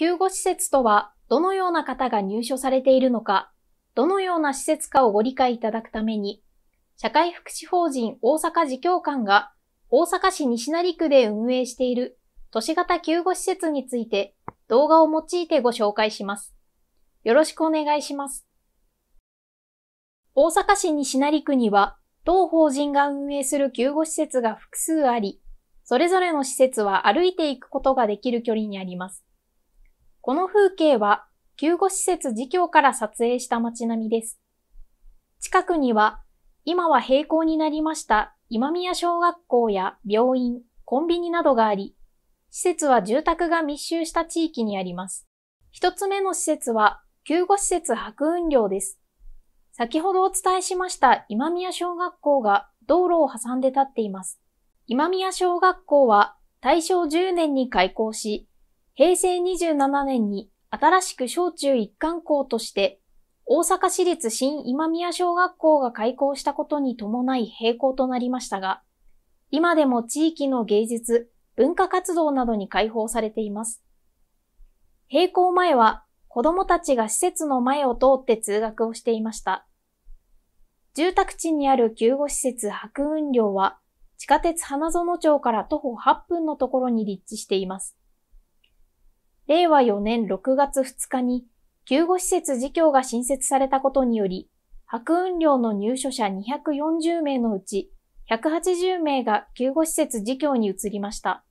救護施設とは、どのような方が入所されているのか、どのような施設かをご理解いただくために、社会福祉法人大阪事業館が大阪市西成区で運営している都市型救護施設について動画を用いてご紹介します。よろしくお願いします。大阪市西成区には、同法人が運営する救護施設が複数あり、それぞれの施設は歩いていくことができる距離にあります。この風景は救護施設事業から撮影した街並みです。近くには、今は閉校になりました今宮小学校や病院、コンビニなどがあり、施設は住宅が密集した地域にあります。一つ目の施設は、救護施設白雲寮です。先ほどお伝えしました今宮小学校が道路を挟んで立っています。今宮小学校は大正10年に開校し、平成27年に新しく小中一貫校として大阪市立新今宮小学校が開校したことに伴い閉校となりましたが、今でも地域の芸術、文化活動などに開放されています。閉校前は子供たちが施設の前を通って通学をしていました。住宅地にある救護施設白雲寮は地下鉄花園町から徒歩8分のところに立地しています。令和4年6月2日に救護施設事業が新設されたことにより、白雲寮の入所者240名のうち180名が救護施設事業に移りました。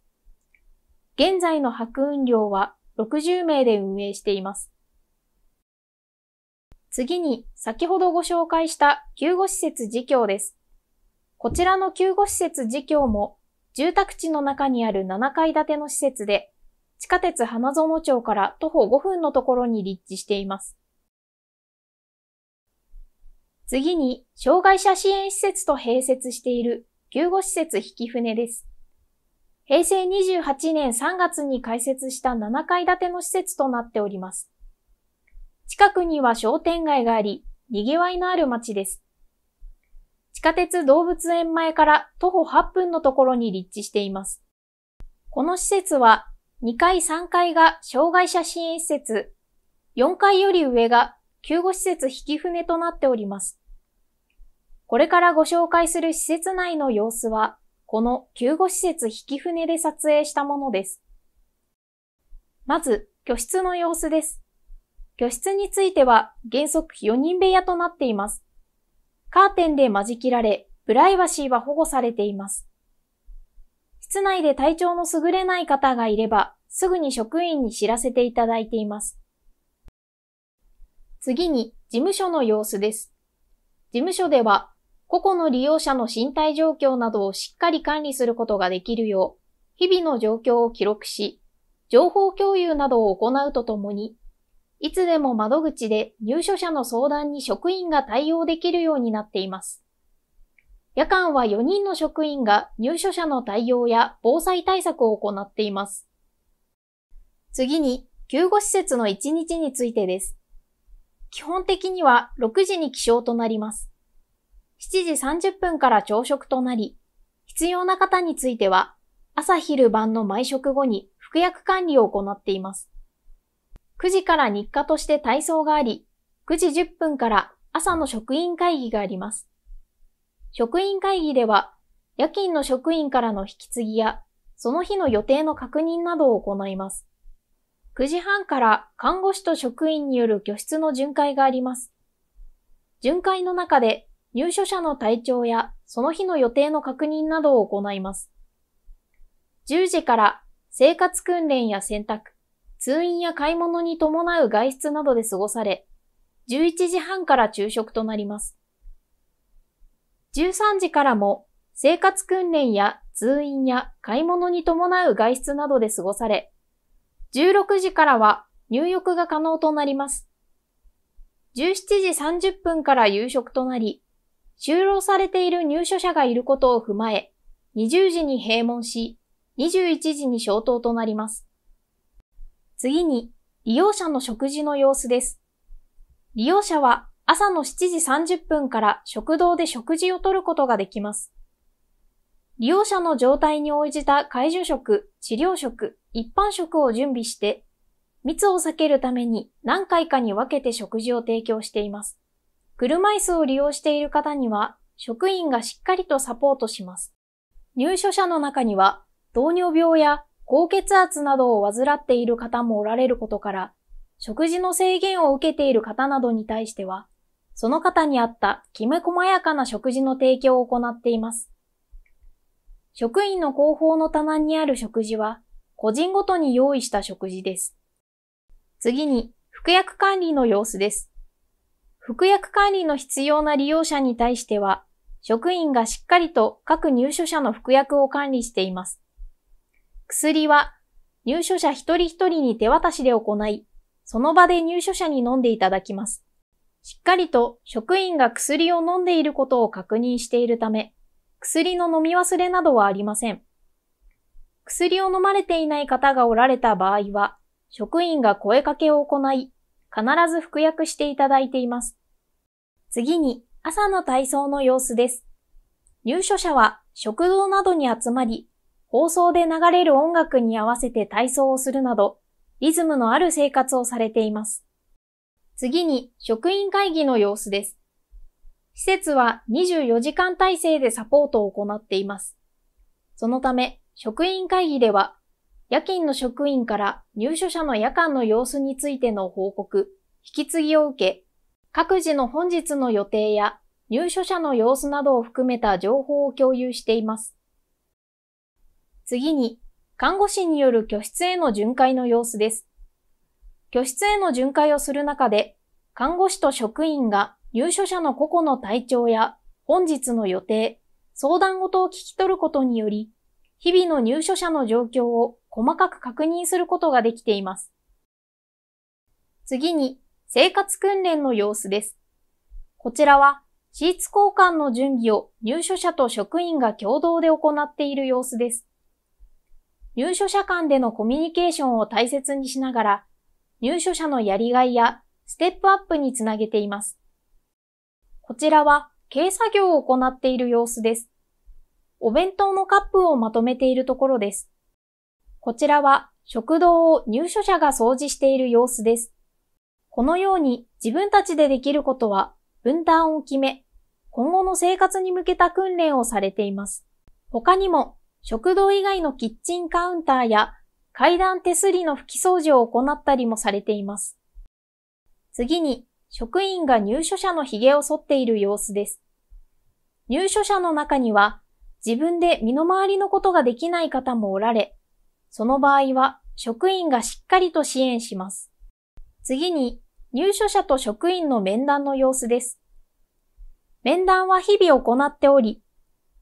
現在の白雲寮は60名で運営しています。次に先ほどご紹介した救護施設事業です。こちらの救護施設事業も住宅地の中にある7階建ての施設で地下鉄花園町から徒歩5分のところに立地しています。次に、障害者支援施設と併設している救護施設引船です。平成28年3月に開設した7階建ての施設となっております。近くには商店街があり、賑わいのある街です。地下鉄動物園前から徒歩8分のところに立地しています。この施設は2階3階が障害者支援施設、4階より上が救護施設引船となっております。これからご紹介する施設内の様子は、この救護施設引船で撮影したものです。まず、居室の様子です。居室については原則4人部屋となっています。カーテンで間仕切られ、プライバシーは保護されています。室内で体調の優れない方がいれば、すぐに職員に知らせていただいています。次に、事務所の様子です。事務所では、個々の利用者の身体状況などをしっかり管理することができるよう、日々の状況を記録し、情報共有などを行うとともに、いつでも窓口で入所者の相談に職員が対応できるようになっています。夜間は4人の職員が入所者の対応や防災対策を行っています。次に、救護施設の1日についてです。基本的には6時に起床となります。7時30分から朝食となり、必要な方については、朝昼晩の毎食後に服薬管理を行っています。9時から日課として体操があり、9時10分から朝の職員会議があります。職員会議では、夜勤の職員からの引き継ぎや、その日の予定の確認などを行います。9時半から看護師と職員による居室の巡回があります。巡回の中で入所者の体調やその日の予定の確認などを行います。10時から生活訓練や洗濯、通院や買い物に伴う外出などで過ごされ、11時半から昼食となります。13時からも生活訓練や通院や買い物に伴う外出などで過ごされ、16時からは入浴が可能となります。17時30分から夕食となり、就労されている入所者がいることを踏まえ、20時に閉門し、21時に消灯となります。次に、利用者の食事の様子です。利用者は朝の7時30分から食堂で食事をとることができます。利用者の状態に応じた介助食、治療食、一般食を準備して、密を避けるために何回かに分けて食事を提供しています。車椅子を利用している方には、職員がしっかりとサポートします。入所者の中には、糖尿病や高血圧などを患っている方もおられることから、食事の制限を受けている方などに対しては、その方に合ったきめ細やかな食事の提供を行っています。職員の後方の棚にある食事は、個人ごとに用意した食事です。次に、服薬管理の様子です。服薬管理の必要な利用者に対しては、職員がしっかりと各入所者の服薬を管理しています。薬は入所者一人一人に手渡しで行い、その場で入所者に飲んでいただきます。しっかりと職員が薬を飲んでいることを確認しているため、薬の飲み忘れなどはありません。薬を飲まれていない方がおられた場合は、職員が声かけを行い、必ず服薬していただいています。次に、朝の体操の様子です。入所者は食堂などに集まり、放送で流れる音楽に合わせて体操をするなど、リズムのある生活をされています。次に職員会議の様子です。施設は24時間体制でサポートを行っています。そのため、職員会議では、夜勤の職員から入所者の夜間の様子についての報告、引き継ぎを受け、各自の本日の予定や入所者の様子などを含めた情報を共有しています。次に、看護師による居室への巡回の様子です。居室への巡回をする中で、看護師と職員が入所者の個々の体調や本日の予定、相談事を聞き取ることにより、日々の入所者の状況を細かく確認することができています。次に、生活訓練の様子です。こちらは、シーツ交換の準備を入所者と職員が共同で行っている様子です。入所者間でのコミュニケーションを大切にしながら、入所者のやりがいやステップアップにつなげています。こちらは軽作業を行っている様子です。お弁当のカップをまとめているところです。こちらは食堂を入所者が掃除している様子です。このように自分たちでできることは分担を決め、今後の生活に向けた訓練をされています。他にも食堂以外のキッチンカウンターや階段手すりの拭き掃除を行ったりもされています。次に、職員が入所者の髭を剃っている様子です。入所者の中には、自分で身の回りのことができない方もおられ、その場合は職員がしっかりと支援します。次に、入所者と職員の面談の様子です。面談は日々行っており、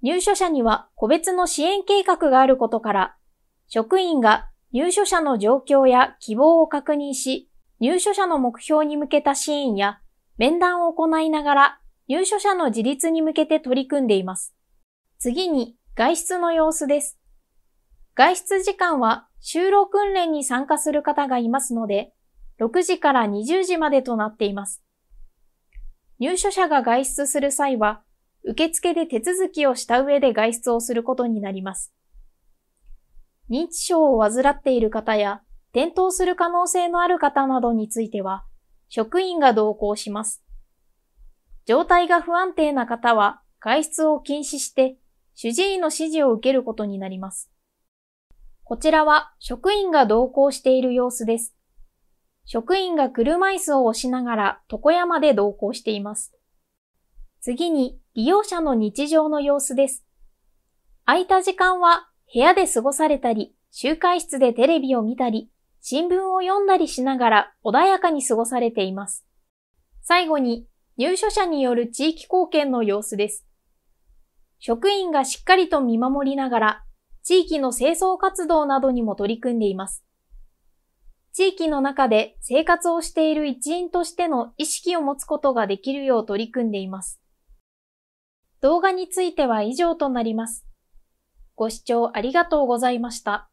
入所者には個別の支援計画があることから、職員が入所者の状況や希望を確認し、入所者の目標に向けた支援や面談を行いながら入所者の自立に向けて取り組んでいます。次に外出の様子です。外出時間は就労訓練に参加する方がいますので、6時から20時までとなっています。入所者が外出する際は、受付で手続きをした上で外出をすることになります。認知症を患っている方や転倒する可能性のある方などについては、職員が同行します。状態が不安定な方は外出を禁止して主治医の指示を受けることになります。こちらは職員が同行している様子です。職員が車椅子を押しながら床屋まで同行しています。次に利用者の日常の様子です。空いた時間は部屋で過ごされたり、集会室でテレビを見たり、新聞を読んだりしながら穏やかに過ごされています。最後に、入所者による地域貢献の様子です。職員がしっかりと見守りながら、地域の清掃活動などにも取り組んでいます。地域の中で生活をしている一員としての意識を持つことができるよう取り組んでいます。動画については以上となります。ご視聴ありがとうございました。